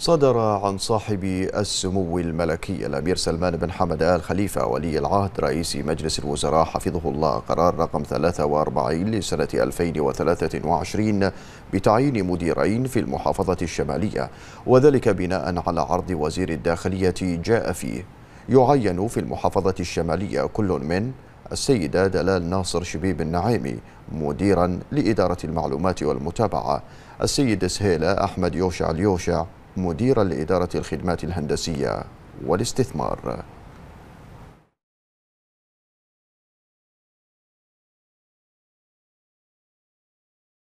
صدر عن صاحب السمو الملكي الأمير سلمان بن حمد آل خليفة ولي العهد رئيس مجلس الوزراء حفظه الله قرار رقم 43 لسنة 2023 بتعيين مديرين في المحافظة الشمالية وذلك بناء على عرض وزير الداخلية جاء فيه يعين في المحافظة الشمالية كل من السيدة دلال ناصر شبيب النعيمي مديرا لإدارة المعلومات والمتابعة السيد سهيلة أحمد يوشع اليوشع مديرا لاداره الخدمات الهندسية والاستثمار